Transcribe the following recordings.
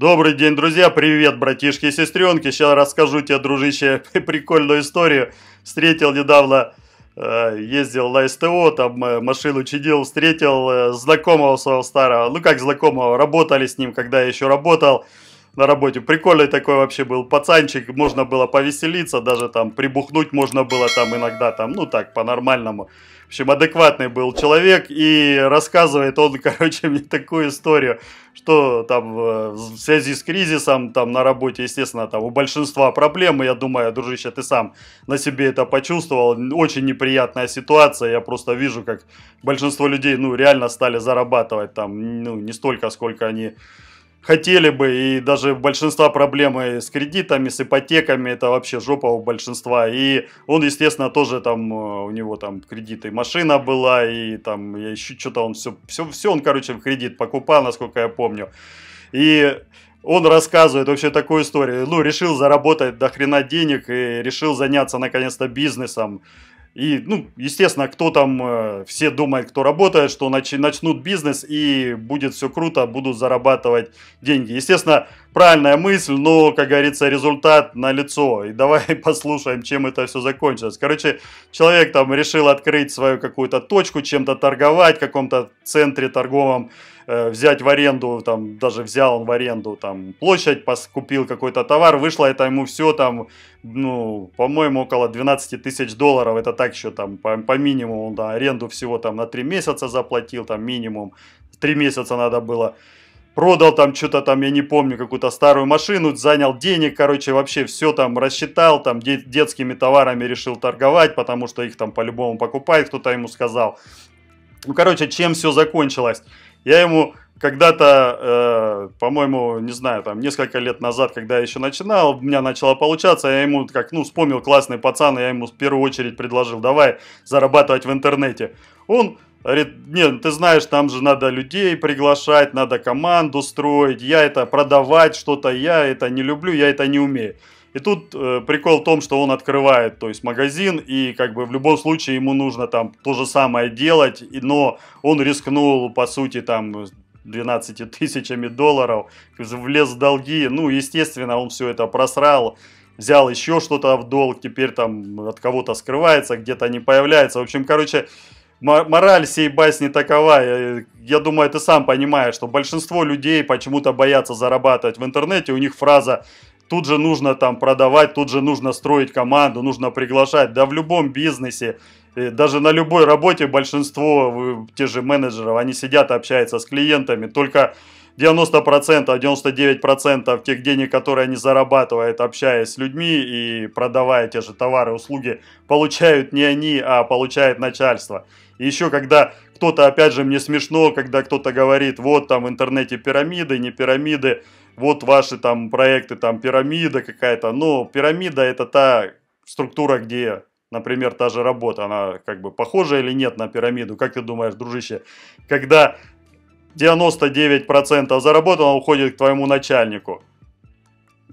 Добрый день, друзья! Привет, братишки и сестренки! Сейчас расскажу тебе, дружище, прикольную историю. Встретил недавно, э, ездил на СТО, там э, машину чинил, встретил э, знакомого своего старого. Ну как знакомого, работали с ним, когда я еще работал на работе. Прикольный такой вообще был пацанчик, можно было повеселиться, даже там прибухнуть можно было там иногда, там, ну так, по-нормальному. В общем, адекватный был человек, и рассказывает он, короче, мне такую историю, что там э, в связи с кризисом там на работе, естественно, там у большинства проблемы, я думаю, «А, дружище, ты сам на себе это почувствовал, очень неприятная ситуация, я просто вижу, как большинство людей, ну, реально стали зарабатывать там, ну, не столько, сколько они хотели бы, и даже большинство проблемы с кредитами, с ипотеками, это вообще жопа у большинства. И он, естественно, тоже там, э, у него там кредиты машина была, и там я еще что-то он все, все, все он, короче, в кредит покупал, насколько я помню. И он рассказывает вообще такую историю. Ну, решил заработать до хрена денег и решил заняться наконец-то бизнесом. И, ну, естественно, кто там, э, все думают, кто работает, что нач- начнут бизнес и будет все круто, будут зарабатывать деньги. Естественно, правильная мысль, но, как говорится, результат на лицо. И давай послушаем, чем это все закончилось. Короче, человек там решил открыть свою какую-то точку, чем-то торговать, в каком-то центре торговом э, взять в аренду, там, даже взял он в аренду там площадь, купил какой-то товар, вышло это ему все там, ну, по-моему, около 12 тысяч долларов, это так еще там по, по минимуму, да, аренду всего там на 3 месяца заплатил, там минимум, 3 месяца надо было продал там что-то там, я не помню, какую-то старую машину, занял денег, короче, вообще все там рассчитал, там де- детскими товарами решил торговать, потому что их там по-любому покупает, кто-то ему сказал. Ну, короче, чем все закончилось? Я ему когда-то, э, по-моему, не знаю, там несколько лет назад, когда я еще начинал, у меня начало получаться, я ему как, ну, вспомнил классный пацан, и я ему в первую очередь предложил, давай зарабатывать в интернете. Он Говорит, нет, ну, ты знаешь, там же надо людей приглашать, надо команду строить, я это продавать что-то, я это не люблю, я это не умею. И тут э, прикол в том, что он открывает, то есть магазин, и как бы в любом случае ему нужно там то же самое делать, и, но он рискнул, по сути, там 12 тысячами долларов, влез в долги, ну, естественно, он все это просрал, взял еще что-то в долг, теперь там от кого-то скрывается, где-то не появляется, в общем, короче, мораль всей басни такова, я, э, я думаю, ты сам понимаешь, что большинство людей почему-то боятся зарабатывать в интернете, у них фраза тут же нужно там продавать, тут же нужно строить команду, нужно приглашать. Да в любом бизнесе, э, даже на любой работе большинство э, те же менеджеров, они сидят, общаются с клиентами, только 90%, 99% тех денег, которые они зарабатывают, общаясь с людьми и продавая те же товары, услуги, получают не они, а получает начальство. И еще когда кто-то, опять же, мне смешно, когда кто-то говорит, вот там в интернете пирамиды, не пирамиды, вот ваши там проекты, там пирамида какая-то. Но пирамида это та структура, где например, та же работа, она как бы похожа или нет на пирамиду? Как ты думаешь, дружище, когда 99% заработано уходит к твоему начальнику,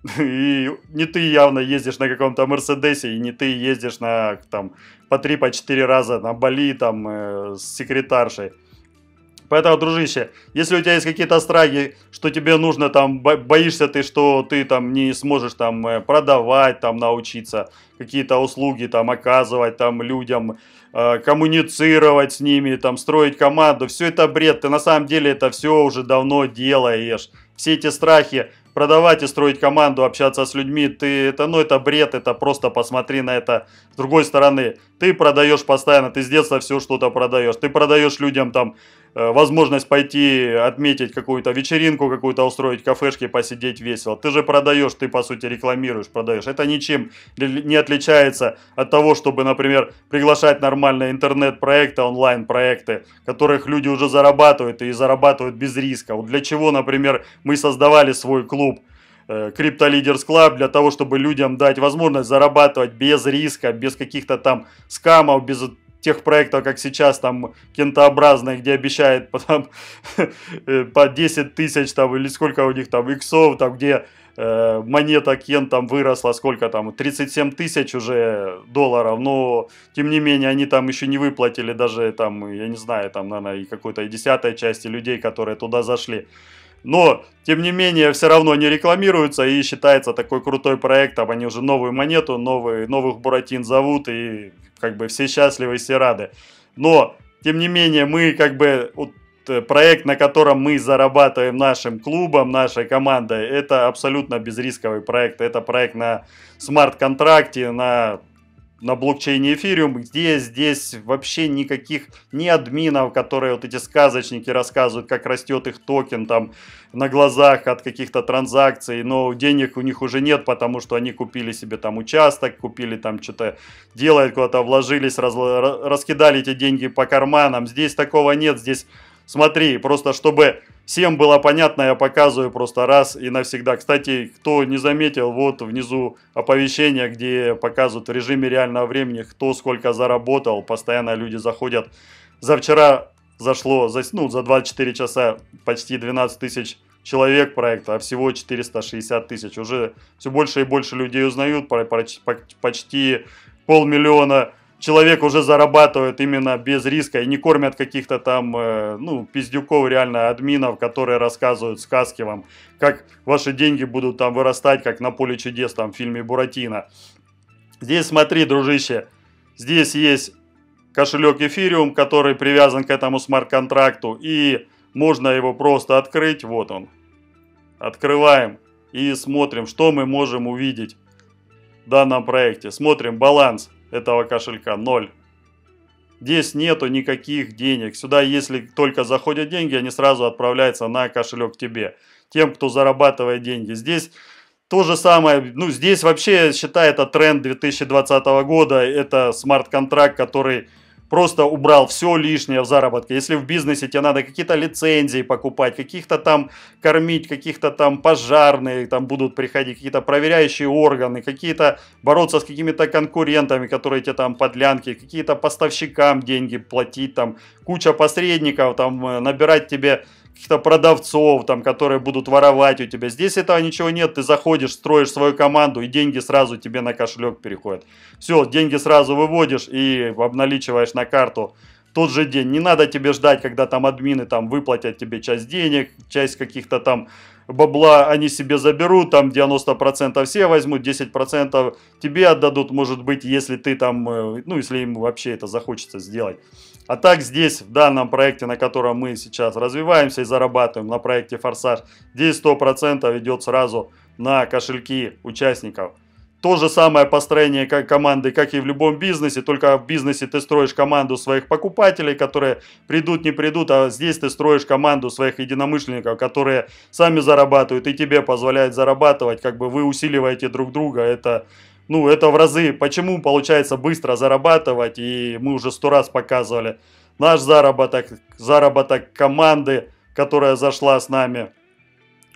И не ты явно ездишь на каком-то Мерседесе, и не ты ездишь на там по три, по четыре раза на Бали там э, с секретаршей. Поэтому, дружище, если у тебя есть какие-то страхи, что тебе нужно там, боишься ты, что ты там не сможешь там э, продавать, там научиться, какие-то услуги там оказывать там людям, э, коммуницировать с ними, там строить команду, все это бред, ты на самом деле это все уже давно делаешь. Все эти страхи, продавать и строить команду, общаться с людьми, ты это, ну, это бред, это просто посмотри на это с другой стороны. Ты продаешь постоянно, ты с детства все что-то продаешь. Ты продаешь людям там э, возможность пойти отметить какую-то вечеринку, какую-то устроить кафешки, посидеть весело. Ты же продаешь, ты по сути рекламируешь, продаешь. Это ничем не отличается от того, чтобы, например, приглашать нормальные интернет-проекты, онлайн-проекты, которых люди уже зарабатывают и зарабатывают без риска. Вот для чего, например, мы создавали свой клуб – Crypto Leaders Club для того, чтобы людям дать возможность зарабатывать без риска, без каких-то там скамов, без тех проектов, как сейчас, там, кентообразные, где обещает потом по 10 э, тысяч, там, или сколько у них там иксов, там, где э, монета кент там выросла, сколько там, 37 тысяч уже долларов, но, тем не менее, они там еще не выплатили даже, там, я не знаю, там, наверное, и какой-то и десятой части людей, которые туда зашли но тем не менее все равно не рекламируются и считается такой крутой проект, там они уже новую монету, новые, новых Буратин зовут и как бы все счастливы, все рады. Но тем не менее мы как бы вот, э, проект, на котором мы зарабатываем нашим клубом, нашей командой, это абсолютно безрисковый проект. Это проект на смарт-контракте, на на блокчейне эфириум, где здесь вообще никаких ни админов, которые вот эти сказочники рассказывают, как растет их токен там на глазах от каких-то транзакций, но денег у них уже нет, потому что они купили себе там участок, купили там что-то, делают куда-то, вложились, раз, раскидали эти деньги по карманам. Здесь такого нет, здесь, смотри, просто чтобы Всем было понятно, я показываю просто раз и навсегда. Кстати, кто не заметил, вот внизу оповещение, где показывают в режиме реального времени, кто сколько заработал. Постоянно люди заходят. За вчера зашло, за, ну, за 24 часа почти 12 тысяч человек проекта, а всего 460 тысяч. Уже все больше и больше людей узнают, про, про, почти полмиллиона человек уже зарабатывает именно без риска и не кормят каких-то там, э, ну, пиздюков реально админов, которые рассказывают сказки вам, как ваши деньги будут там вырастать, как на поле чудес там в фильме Буратино. Здесь смотри, дружище, здесь есть кошелек эфириум, который привязан к этому смарт-контракту, и можно его просто открыть, вот он. Открываем и смотрим, что мы можем увидеть в данном проекте. Смотрим баланс этого кошелька – ноль. Здесь нету никаких денег. Сюда, если только заходят деньги, они сразу отправляются на кошелек тебе, тем, кто зарабатывает деньги. Здесь то же самое, ну здесь вообще, считай, это тренд 2020 года, это смарт-контракт, который просто убрал все лишнее в заработке. Если в бизнесе тебе надо какие-то лицензии покупать, каких-то там кормить, каких-то там пожарные, там будут приходить какие-то проверяющие органы, какие-то бороться с какими-то конкурентами, которые тебе там подлянки, какие-то поставщикам деньги платить, там куча посредников, там э, набирать тебе каких-то продавцов, там, которые будут воровать у тебя. Здесь этого ничего нет. Ты заходишь, строишь свою команду, и деньги сразу тебе на кошелек переходят. Все, деньги сразу выводишь и обналичиваешь на карту тот же день. Не надо тебе ждать, когда там админы там выплатят тебе часть денег, часть каких-то там бабла они себе заберут, там 90% все возьмут, 10% тебе отдадут, может быть, если ты там, э, ну, если им вообще это захочется сделать. А так здесь, в данном проекте, на котором мы сейчас развиваемся и зарабатываем, на проекте «Форсаж», здесь 100% идет сразу на кошельки участников. То же самое построение как команды, как и в любом бизнесе, только в бизнесе ты строишь команду своих покупателей, которые придут, не придут, а здесь ты строишь команду своих единомышленников, которые сами зарабатывают и тебе позволяют зарабатывать, как бы вы усиливаете друг друга, это ну, это в разы, почему получается быстро зарабатывать, и мы уже сто раз показывали наш заработок, заработок команды, которая зашла с нами.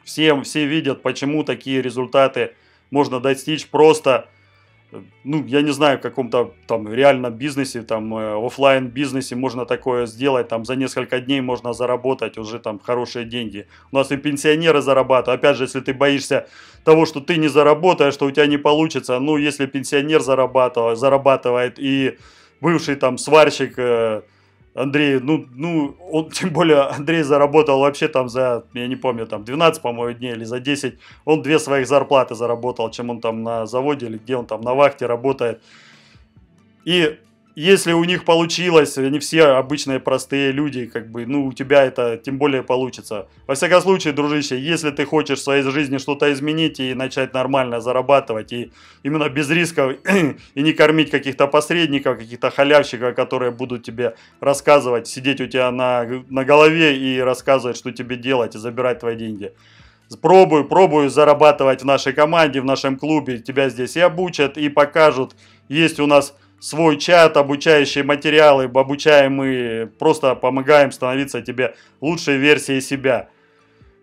Всем, все видят, почему такие результаты можно достичь просто ну, я не знаю, в каком-то там реальном бизнесе, там, э, офлайн бизнесе можно такое сделать, там, за несколько дней можно заработать уже там хорошие деньги. У нас и пенсионеры зарабатывают. Опять же, если ты боишься того, что ты не заработаешь, что у тебя не получится, ну, если пенсионер зарабатывает, зарабатывает и бывший там сварщик, э, Андрей, ну, ну, он, тем более Андрей заработал вообще там за, я не помню, там 12, по-моему, дней или за 10. Он две своих зарплаты заработал, чем он там на заводе или где он там на вахте работает. И если у них получилось, они все обычные простые люди, как бы, ну, у тебя это тем более получится. Во всяком случае, дружище, если ты хочешь в своей жизни что-то изменить и начать нормально зарабатывать, и именно без рисков, и не кормить каких-то посредников, каких-то халявщиков, которые будут тебе рассказывать, сидеть у тебя на, на голове и рассказывать, что тебе делать, и забирать твои деньги пробую, пробую зарабатывать в нашей команде, в нашем клубе. Тебя здесь и обучат, и покажут. Есть у нас свой чат, обучающие материалы, обучаем и просто помогаем становиться тебе лучшей версией себя.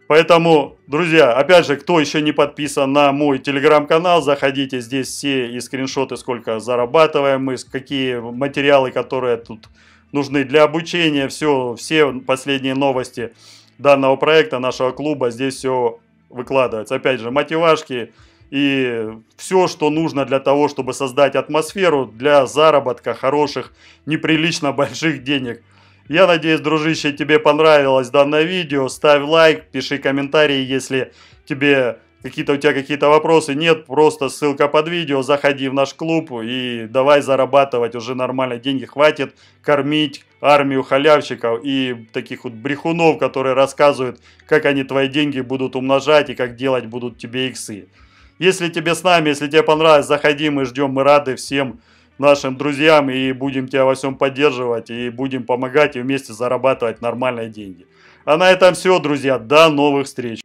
Поэтому, друзья, опять же, кто еще не подписан на мой телеграм-канал, заходите, здесь все и скриншоты, сколько зарабатываем, мы, какие материалы, которые тут нужны для обучения, все, все последние новости данного проекта, нашего клуба, здесь все выкладывается. Опять же, мотивашки, и все, что нужно для того, чтобы создать атмосферу для заработка хороших, неприлично больших денег. Я надеюсь, дружище, тебе понравилось данное видео. Ставь лайк, пиши комментарии, если тебе какие-то у тебя какие-то вопросы. Нет, просто ссылка под видео, заходи в наш клуб и давай зарабатывать уже нормально. Деньги хватит кормить армию халявщиков и таких вот брехунов, которые рассказывают, как они твои деньги будут умножать и как делать будут тебе иксы. Если тебе с нами, если тебе понравилось, заходи, мы ждем, мы рады всем нашим друзьям и будем тебя во всем поддерживать, и будем помогать и вместе зарабатывать нормальные деньги. А на этом все, друзья. До новых встреч.